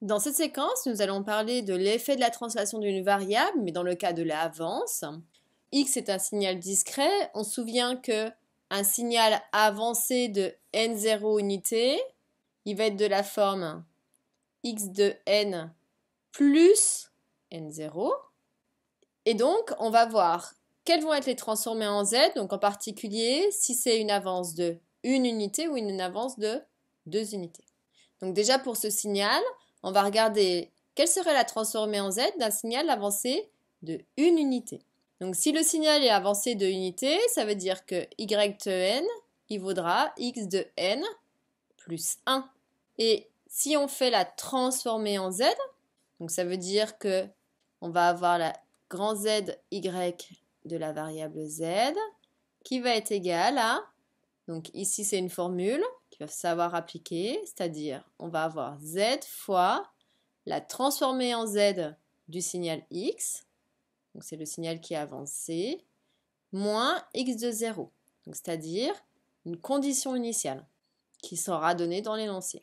Dans cette séquence, nous allons parler de l'effet de la translation d'une variable, mais dans le cas de l'avance. X est un signal discret. On se souvient que un signal avancé de n0 unité, il va être de la forme x de n plus n0. Et donc, on va voir quelles vont être les transformés en z, donc en particulier si c'est une avance de une unité ou une avance de deux unités. Donc déjà pour ce signal, on va regarder quelle serait la transformée en Z d'un signal avancé de une unité. Donc si le signal est avancé de unité, ça veut dire que y de n, il vaudra x de n plus 1. Et si on fait la transformée en z, donc ça veut dire que on va avoir la grand z y de la variable z qui va être égale à, donc ici c'est une formule, qui savoir appliquer, c'est-à-dire on va avoir z fois la transformée en z du signal x, donc c'est le signal qui est avancé, moins x de 0, c'est-à-dire une condition initiale qui sera donnée dans l'énoncé.